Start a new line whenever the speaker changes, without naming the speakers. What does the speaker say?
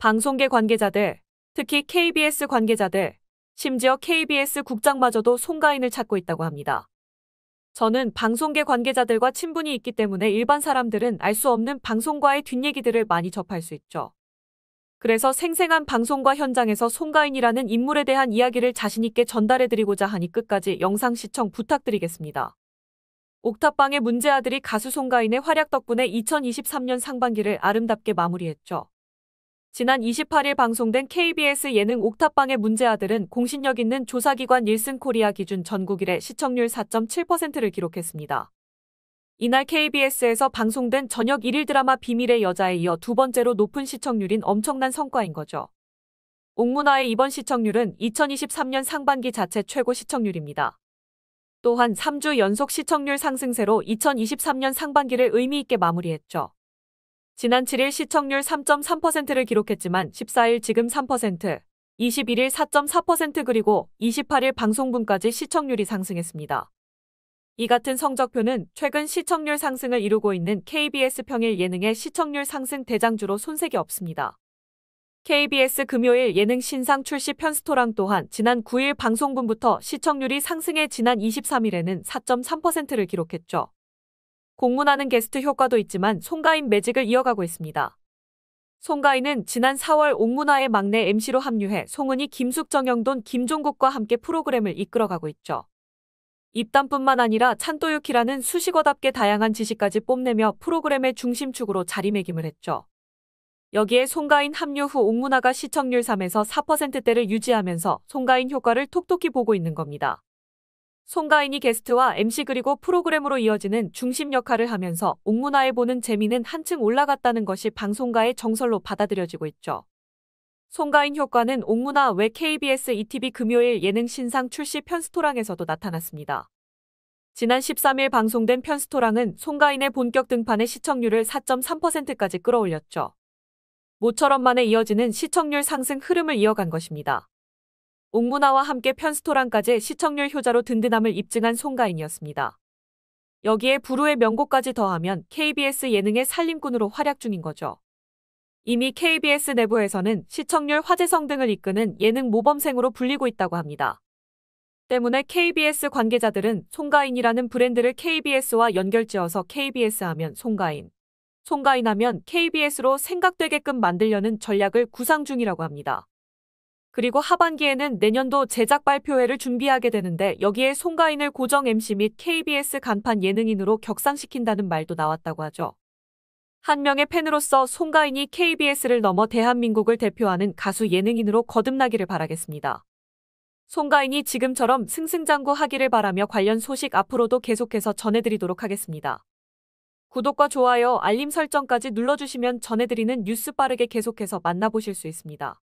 방송계 관계자들, 특히 KBS 관계자들, 심지어 KBS 국장마저도 송가인을 찾고 있다고 합니다. 저는 방송계 관계자들과 친분이 있기 때문에 일반 사람들은 알 수 없는 방송과의 뒷얘기들을 많이 접할 수 있죠. 그래서 생생한 방송과 현장에서 송가인이라는 인물에 대한 이야기를 자신있게 전달해드리고자 하니 끝까지 영상 시청 부탁드리겠습니다. 옥탑방의 문제 아들이 가수 송가인의 활약 덕분에 2023년 상반기를 아름답게 마무리했죠. 지난 28일 방송된 KBS 예능 옥탑방의 문제아들은 공신력 있는 조사기관 닐승 코리아 기준 전국 1의 시청률 4.7%를 기록했습니다. 이날 KBS에서 방송된 저녁 1일 드라마 비밀의 여자에 이어 두 번째로 높은 시청률인 엄청난 성과인 거죠. 옥문화의 이번 시청률은 2023년 상반기 자체 최고 시청률입니다. 또한 3주 연속 시청률 상승세로 2023년 상반기를 의미 있게 마무리했죠. 지난 7일 시청률 3.3%를 기록했지만 14일 지금 3%, 21일 4.4% 그리고 28일 방송분까지 시청률이 상승했습니다. 이 같은 성적표는 최근 시청률 상승을 이루고 있는 KBS 평일 예능의 시청률 상승 대장주로 손색이 없습니다. KBS 금요일 예능 신상 출시 편스토랑 또한 지난 9일 방송분부터 시청률이 상승해 지난 23일에는 4.3%를 기록했죠. 공문하는 게스트 효과도 있지만 송가인 매직을 이어가고 있습니다. 송가인은 지난 4월 옥문화의 막내 MC로 합류해 송은이, 김숙, 정영돈, 김종국과 함께 프로그램을 이끌어가고 있죠. 입담뿐만 아니라 찬또유키라는 수식어답게 다양한 지식까지 뽐내며 프로그램의 중심축으로 자리매김을 했죠. 여기에 송가인 합류 후 옥문화가 시청률 3에서 4%대를 유지하면서 송가인 효과를 톡톡히 보고 있는 겁니다. 송가인이 게스트와 MC 그리고 프로그램으로 이어지는 중심 역할을 하면서 옥문화에 보는 재미는 한층 올라갔다는 것이 방송가의 정설로 받아들여지고 있죠. 송가인 효과는 옥문화 외 KBS ETV 금요일 예능 신상 출시 편스토랑에서도 나타났습니다. 지난 13일 방송된 편스토랑은 송가인의 본격 등판에 시청률을 4.3%까지 끌어올렸죠. 모처럼 만에 이어지는 시청률 상승 흐름을 이어간 것입니다. 옥문화와 함께 편스토랑까지 시청률 효자로 든든함을 입증한 송가인이었습니다. 여기에 불후의 명곡까지 더하면 KBS 예능의 살림꾼으로 활약 중인 거죠. 이미 KBS 내부에서는 시청률 화제성 등을 이끄는 예능 모범생으로 불리고 있다고 합니다. 때문에 KBS 관계자들은 송가인이라는 브랜드를 KBS와 연결지어서 KBS 하면 송가인, 송가인 하면 KBS로 생각되게끔 만들려는 전략을 구상 중이라고 합니다. 그리고 하반기에는 내년도 제작 발표회를 준비하게 되는데 여기에 송가인을 고정 MC 및 KBS 간판 예능인으로 격상시킨다는 말도 나왔다고 하죠. 한 명의 팬으로서 송가인이 KBS를 넘어 대한민국을 대표하는 가수 예능인으로 거듭나기를 바라겠습니다. 송가인이 지금처럼 승승장구하기를 바라며 관련 소식 앞으로도 계속해서 전해드리도록 하겠습니다. 구독과 좋아요, 알림 설정까지 눌러주시면 전해드리는 뉴스 빠르게 계속해서 만나보실 수 있습니다.